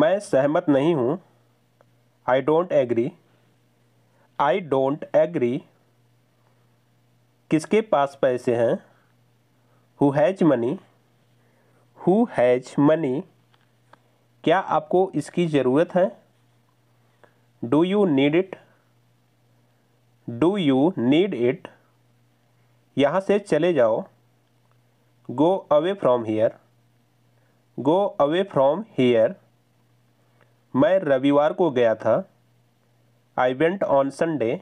मैं सहमत नहीं हूँ I don't agree I don't agree किसके पास पैसे हैं who has money who has money क्या आपको इसकी ज़रूरत है do you need it do you need it यहाँ से चले जाओ go away from here go away from here मैं रविवार को गया था I went on Sunday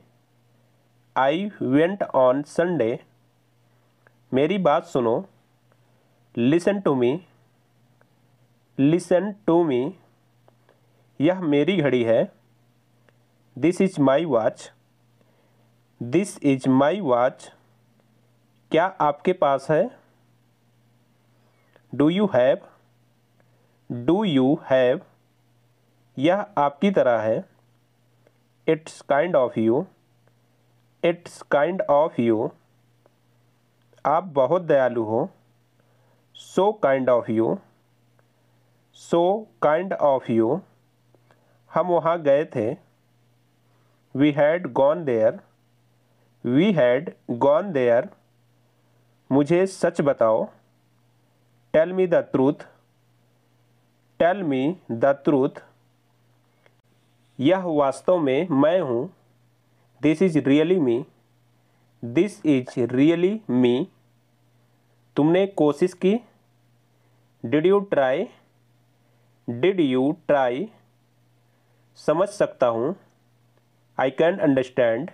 I went on Sunday मेरी बात सुनो listen to me listen to me यह मेरी घड़ी है this is my watch this is my watch क्या आपके पास है do you have do you have यह आपकी तरह है it's kind of you it's kind of you आप बहुत दयालु हो so kind of you so kind of you हम वहाँ गए थे we had gone there we had gone there मुझे सच बताओ tell me the truth tell me the truth यह वास्तव में मैं हूँ this is really me this is really me तुमने कोशिश की did you try did you try समझ सकता हूँ I can understand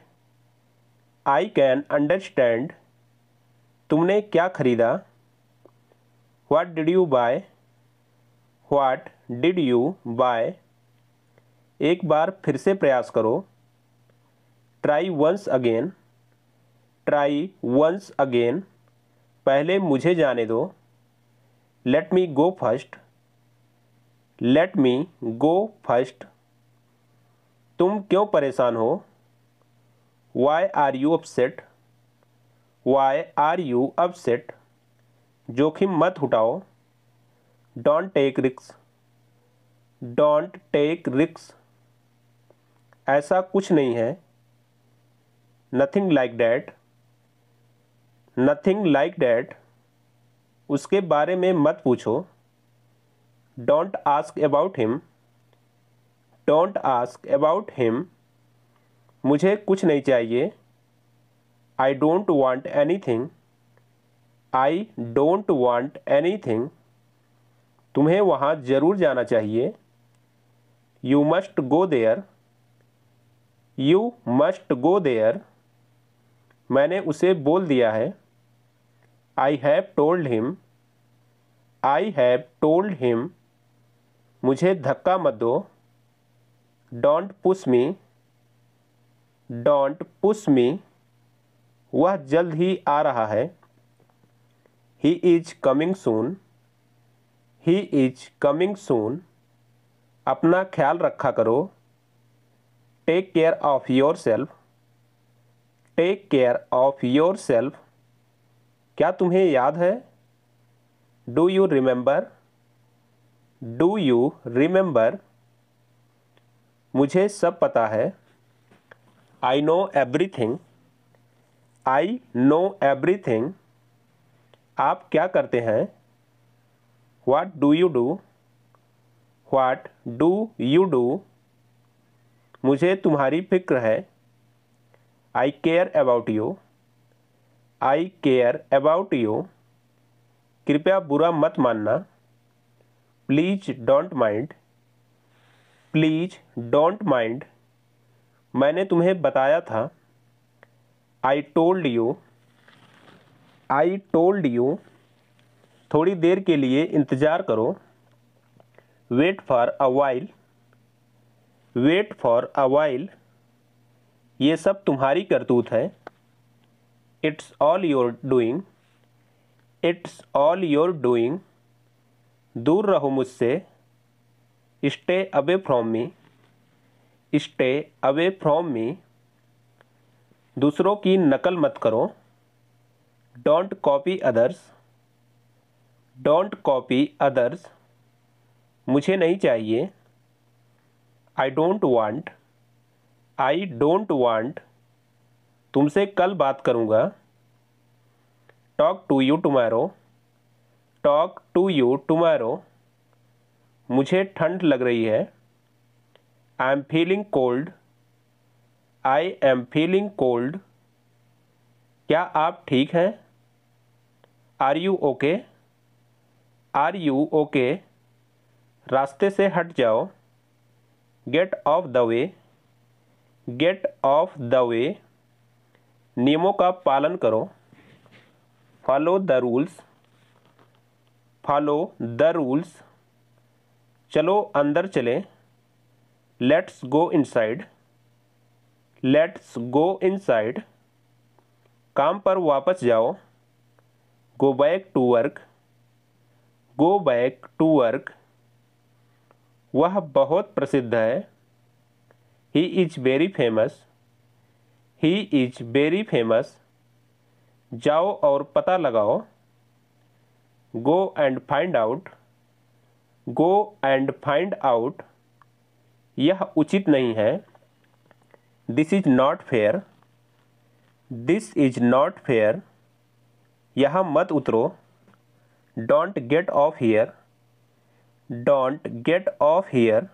I can understand तुमने क्या ख़रीदा what did you buy what did you buy एक बार फिर से प्रयास करो try once again try once again पहले मुझे जाने दो let me go first let me go first तुम क्यों परेशान हो why are you upset Y are you upset जोखिम मत उठाओ डोंट टेक रिक्स डोंट टेक रिक्स ऐसा कुछ नहीं है nothing like that nothing like that उसके बारे में मत पूछो don't ask about him don't ask about him मुझे कुछ नहीं चाहिए I don't want any thing I don't want any thing तुम्हें वहाँ ज़रूर जाना चाहिए you must go there you must go there मैंने उसे बोल दिया है I have told him I have told him मुझे धक्का मत दो don't push me don't push me वह जल्द ही आ रहा है he is coming soon he is coming soon अपना ख्याल रखा करो take care of yourself take care of yourself क्या तुम्हें याद है do you remember do you remember मुझे सब पता है I know everything I know everything आप क्या करते हैं what do you do what do you do मुझे तुम्हारी फिक्र है I care about you I care about you कृपया बुरा मत मानना please don't mind please don't mind मैंने तुम्हें बताया था I told you I told you थोड़ी देर के लिए इंतज़ार करो wait for a while wait for a while ये सब तुम्हारी करतूत है it's all your doing it's all your doing दूर रहो मुझसे stay away from me stay away from me दूसरों की नकल मत करो don't copy others don't copy others मुझे नहीं चाहिए I don't want I don't want तुमसे कल बात करूँगा talk to you tomorrow talk to you tomorrow मुझे ठंड लग रही है I am feeling cold I am feeling cold क्या आप ठीक हैं are you okay are you okay रास्ते से हट जाओ get off the way gate off the way नियमों का पालन करो follow the rules follow the rules चलो अंदर चले let's go inside let's go inside काम पर वापस जाओ go back to work go back to work वह बहुत प्रसिद्ध है he is very famous he is very famous जाओ और पता लगाओ go and find out go and find out यह उचित नहीं है this is not fair this is not fair यहाँ मत उतरो don't get off here don't get off here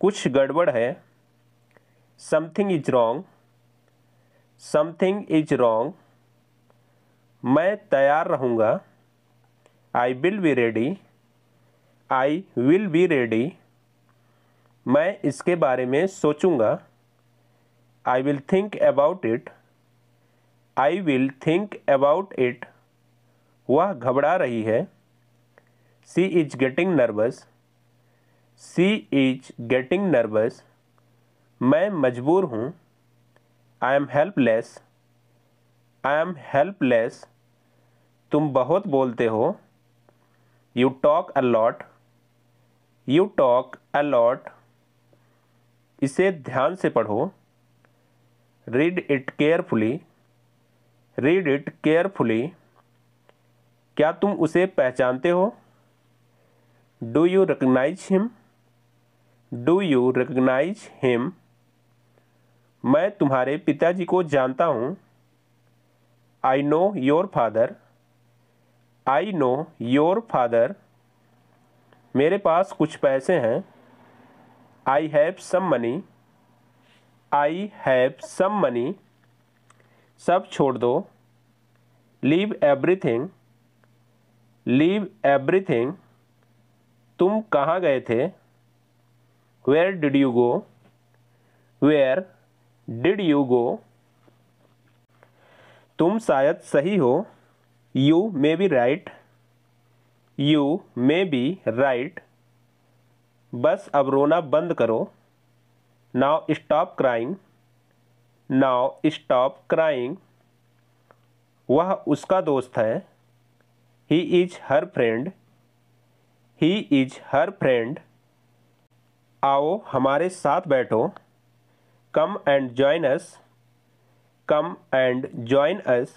कुछ गड़बड़ है something is wrong something is wrong मैं तैयार रहूँगा I will be ready I will be ready मैं इसके बारे में सोचूंगा I will think about it I will think about it वह घबरा रही है she is getting nervous she is getting nervous मैं मजबूर हूँ I am helpless I am helpless तुम बहुत बोलते हो you talk a lot you talk a lot इसे ध्यान से पढ़ो read it carefully read it carefully क्या तुम उसे पहचानते हो do you recognise him do you recognise him मैं तुम्हारे पिताजी को जानता हूँ I know your father I know your father मेरे पास कुछ पैसे हैं I have some money I have some money सब छोड़ दो लीव एवरीथिंग लीव एवरीथिंग तुम कहाँ गए थे where did you go where did you go तुम शायद सही हो you may be right you may be right बस अब रोना बंद करो now stop crying now stop crying वह उसका दोस्त है he is her friend he is her friend आओ हमारे साथ बैठो come and join us come and join us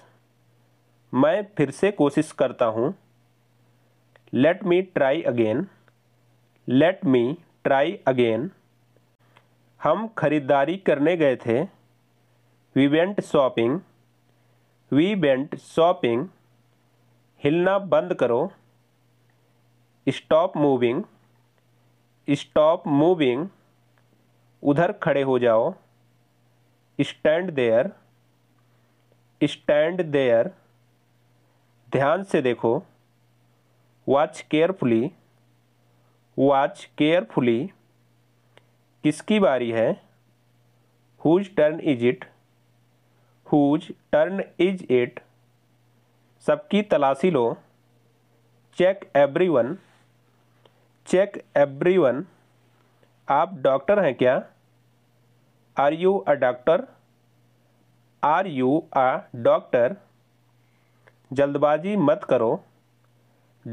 मैं फिर से कोशिश करता हूँ let me try again late me try again हम खरीदारी करने गए थे we went shopping we went shopping हिलना बंद करो स्टॉप मूविंग स्टॉप मूविंग उधर खड़े हो जाओ स्टैंड देयर स्टैंड देयर ध्यान से देखो वॉच केयरफुली वॉच केयरफुली किसकी बारी है whose turn is it whose turn is it सबकी तलाशी लो check everyone check every one आप डॉक्टर हैं क्या are you a doctor are you a doctor जल्दबाजी मत करो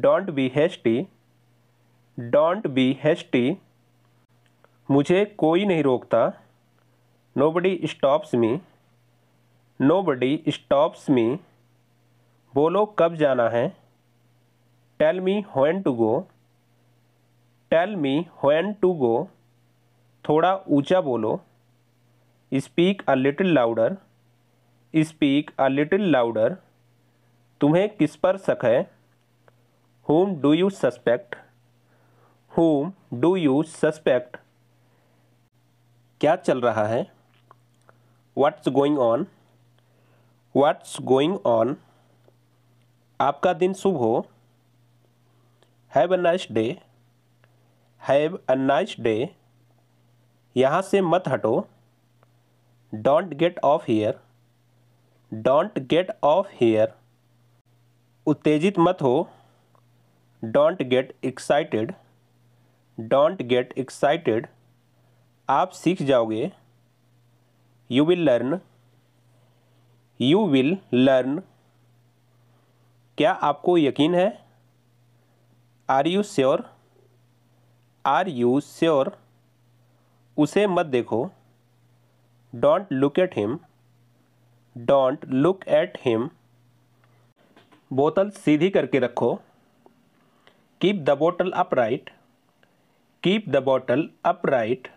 don't be hasty don't be hasty मुझे कोई नहीं रोकता nobody stops me nobody stops me बोलो कब जाना है tell me when to go tell me when to go थोड़ा ऊंचा बोलो speak a little louder speak a little louder तुम्हें किस पर शक है whom do you suspect whom do you suspect क्या चल रहा है what's going on what's going on आपका दिन शुभ हो have a nice day have a nice day यहाँ से मत हटो don't get off here don't get off here उत्तेजित मत हो don't get excited don't get excited आप सीख जाओगे you will learn you will learn क्या आपको यकीन है are you sure are you sure उसे मत देखो don't look at him don't look at him बोतल सीधी करके रखो keep the bottle upright keep the bottle upright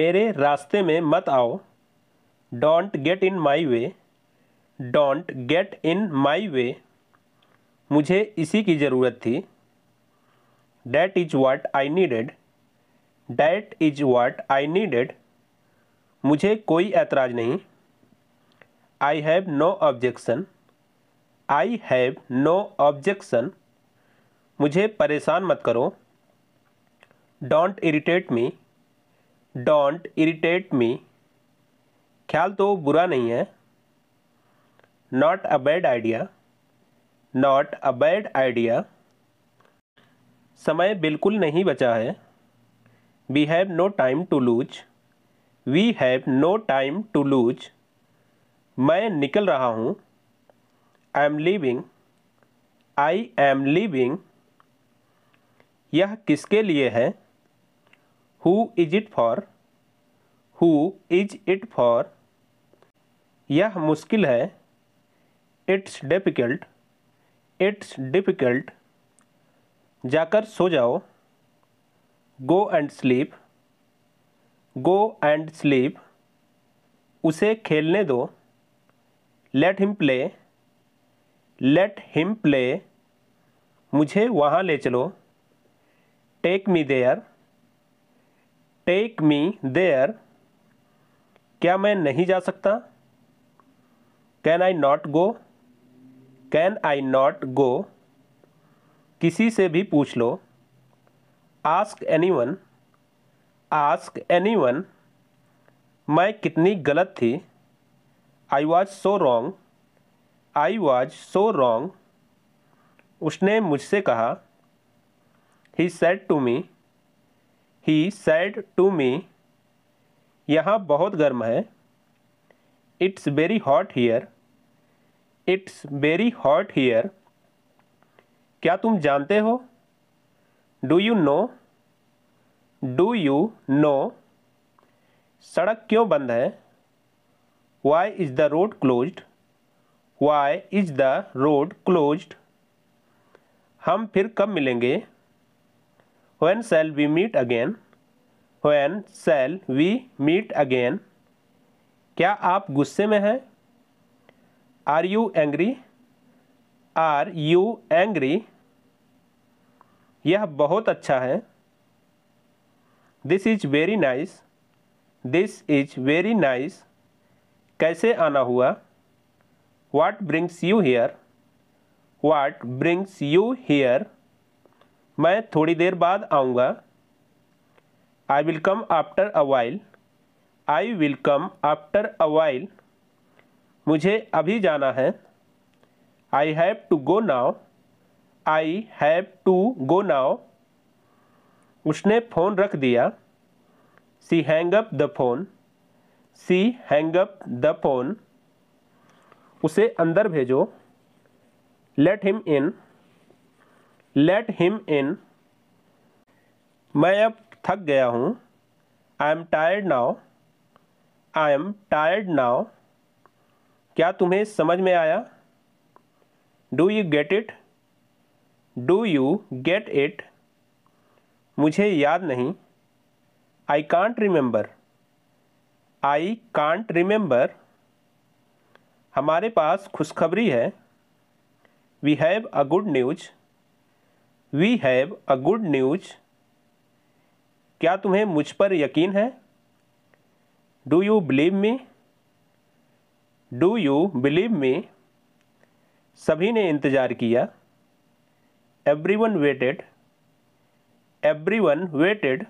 मेरे रास्ते में मत आओ don't get in my way don't get in my way मुझे इसी की ज़रूरत थी that is what I needed that is what I needed मुझे कोई ऐतराज़ नहीं आई have no objection I have no objection मुझे परेशान मत करो don't irritate me don't irritate me ख्याल तो बुरा नहीं है not a bad idea not a bad idea समय बिल्कुल नहीं बचा है we have no time to lose we have no time to lose मैं निकल रहा हूँ I am leaving I am leaving यह किसके लिए है who is it for who is it for यह मुश्किल है इट्स डिफ़िकल्ट इट्स डिफ़िकल्ट जाकर सो जाओ go and sleep go and sleep उसे खेलने दो let him play let him play मुझे वहाँ ले चलो take me there take me there क्या मैं नहीं जा सकता can I not go can I not go किसी से भी पूछ लो ask anyone ask anyone मैं कितनी गलत थी I was so wrong I was so wrong उसने मुझसे कहा he said to me he said to me यहाँ बहुत गर्म है it's very hot here it's very hot here क्या तुम जानते हो do you know do you know सड़क क्यों बंद है why is the road closed why is the road closed हम फिर कब मिलेंगे when shall we meet again when shall we meet again क्या आप गुस्से में हैं are you angry are you angry यह बहुत अच्छा है this is very nice this is very nice कैसे आना हुआ what brings you here what brings you here मैं थोड़ी देर बाद आऊँगा I will come after a while I will come after a while मुझे अभी जाना है I have to go now I have to go now उसने फ़ोन रख दिया she hang up the phone she hang up the phone उसे अंदर भेजो let him in let him in मैं अब थक गया हूँ I am tired now I am tired now क्या तुम्हें समझ में आया do you get it do you get it मुझे याद नहीं I can't remember I can't remember हमारे पास खुशखबरी है we have a good news we have a good news क्या तुम्हें मुझ पर यकीन है do you believe me do you believe me सभी ने इंतज़ार किया एवरीवन वेटेड एवरीवन वेटेड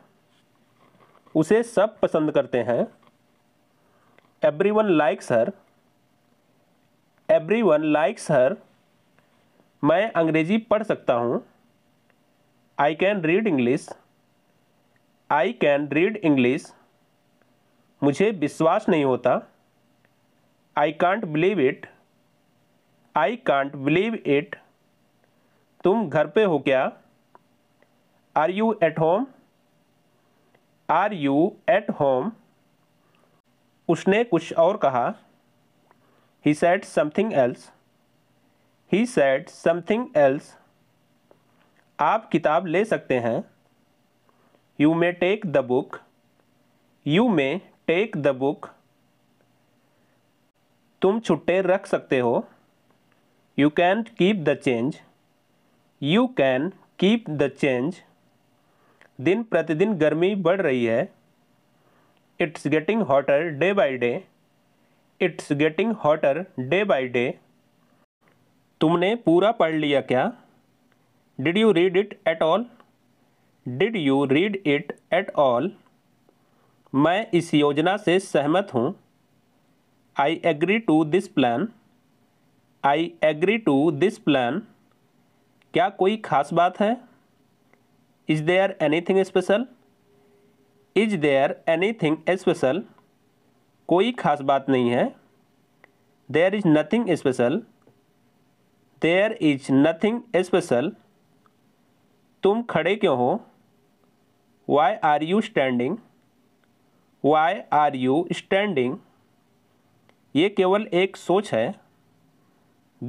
उसे सब पसंद करते हैं everyone likes her everyone likes her मैं अंग्रेजी पढ़ सकता हूँ I can read English I can read English मुझे विश्वास नहीं होता I can't believe it I can't believe it तुम घर पे हो क्या are you at home are you at home उसने कुछ और कहा he said something else he said something else आप किताब ले सकते हैं you may take the book you may take the book तुम छुट्टे रख सकते हो you can keep the change you can keep the change दिन प्रतिदिन गर्मी बढ़ रही है it's getting hotter day by day it's getting hotter day by day तुमने पूरा पढ़ लिया क्या did you read it at all did you read it at all मैं इस योजना से सहमत हूँ I agree to this plan I agree to this plan क्या कोई खास बात है is there anything special is there anything special कोई खास बात नहीं है there is nothing special there is nothing special तुम खड़े क्यों हो why are you standing why are you standing ये केवल एक सोच है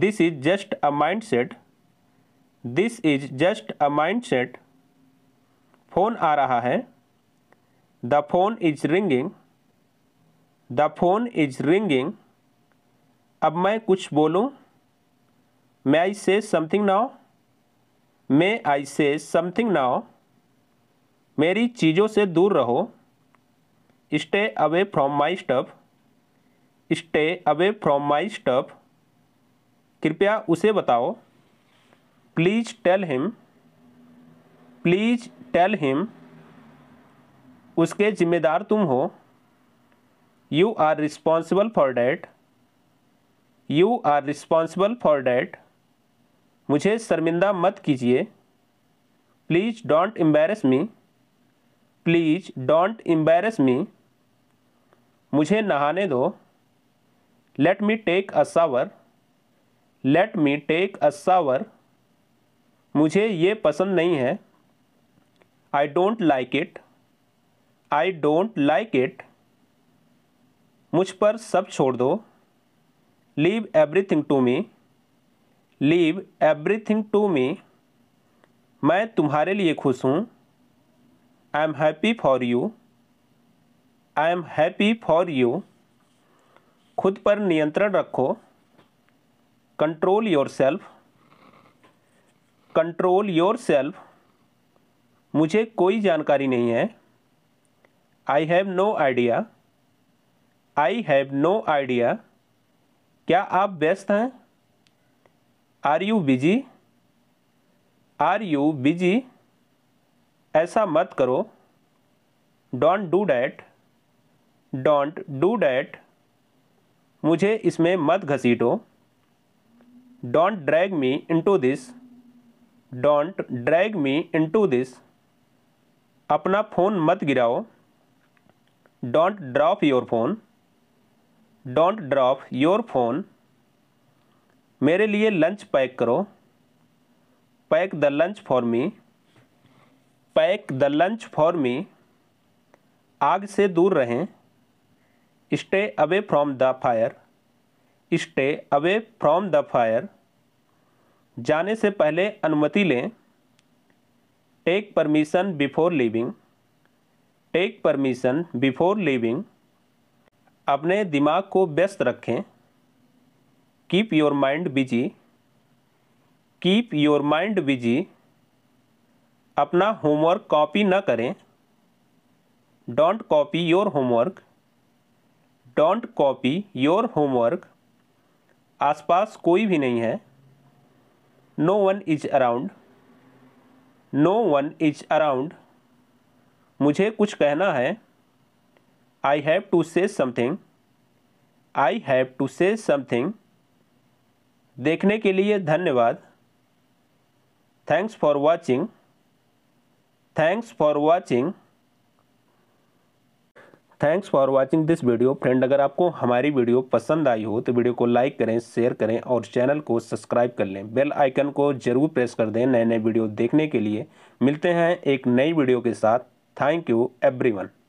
this is just a mindset this is just a mindset phone आ रहा है the phone is ringing the phone is ringing अब मैं कुछ बोलूँ मे आई से समथिंग नाउ मे आई से समथिंग नाउ मेरी चीज़ों से दूर रहो stay away from my stuff stay away from my stuff कृपया उसे बताओ please tell him please tell him उसके जिम्मेदार तुम हो you are responsible for that you are responsible for that मुझे शर्मिंदा मत कीजिए please don't embarrass me please don't embarrass me मुझे नहाने दो let me take a shower let me take a shower मुझे ये पसंद नहीं है I don't like it I don't like it मुझ पर सब छोड़ दो leave everything to me leave everything to me मैं तुम्हारे लिए खुश हूँ I am happy for you I am happy for you खुद पर नियंत्रण रखो control yourself control yourself मुझे कोई जानकारी नहीं है I have no idea I have no idea क्या आप व्यस्त हैं are you busy are you busy ऐसा मत करो don't do that don't do that मुझे इसमें मत घसीटो don't drag me into this don't drag me to this अपना फ़ोन मत गिराओ don't drop your phone don't drop your phone मेरे लिए लंच पैक करो pack the lunch for me pack the lunch for me आग से दूर रहें stay away from the fire stay away from the fire जाने से पहले अनुमति लें take permission before leaving take permission before leaving अपने दिमाग को व्यस्त रखें keep your mind busy keep your mind busy अपना होमवर्क कॉपी न करें don't copy your homework don't copy your homework आसपास कोई भी नहीं है no one is around no one is around मुझे कुछ कहना है I have to say something I have to say something देखने के लिए धन्यवाद thanks for watching thanks for watching thanks for watching this video friend अगर आपको हमारी वीडियो पसंद आई हो तो वीडियो को लाइक करें शेयर करें और चैनल को सब्सक्राइब कर लें बेल आइकन को जरूर प्रेस कर दें नए नए वीडियो देखने के लिए मिलते हैं एक नई वीडियो के साथ थैंक यू एवरी